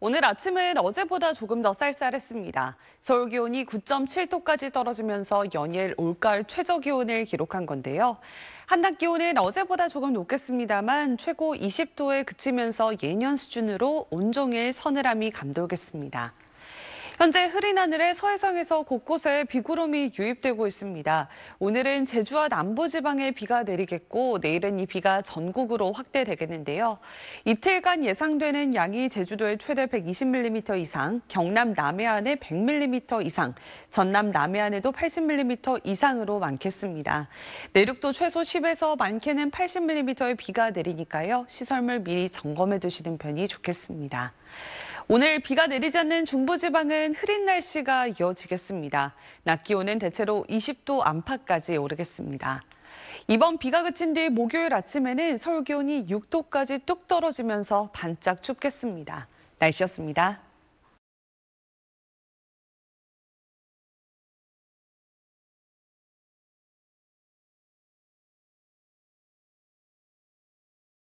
오늘 아침은 어제보다 조금 더 쌀쌀했습니다. 서울 기온이 9.7도까지 떨어지면서 연일 올가을 최저 기온을 기록한 건데요. 한낮 기온은 어제보다 조금 높겠습니다만 최고 20도에 그치면서 예년 수준으로 온종일 서늘함이 감돌겠습니다. 현재 흐린 하늘에 서해상에서 곳곳에 비구름이 유입되고 있습니다. 오늘은 제주와 남부지방에 비가 내리겠고 내일은 이 비가 전국으로 확대되겠는데요. 이틀간 예상되는 양이 제주도에 최대 120mm 이상, 경남 남해안에 100mm 이상, 전남 남해안에도 80mm 이상으로 많겠습니다. 내륙도 최소 10에서 많게는 80mm의 비가 내리니까요. 시설물 미리 점검해 두시는 편이 좋겠습니다. 오늘 비가 내리지 않는 중부지방은 흐린 날씨가 이어지겠습니다. 낮 기온은 대체로 20도 안팎까지 오르겠습니다. 이번 비가 그친 뒤 목요일 아침에는 서울 기온이 6도까지 뚝 떨어지면서 반짝 춥겠습니다. 날씨였습니다.